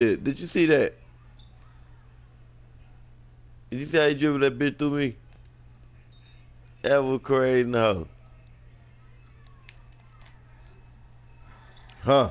Did, did you see that? Did you see how he dribbled that bitch through me? That was crazy, no. Huh.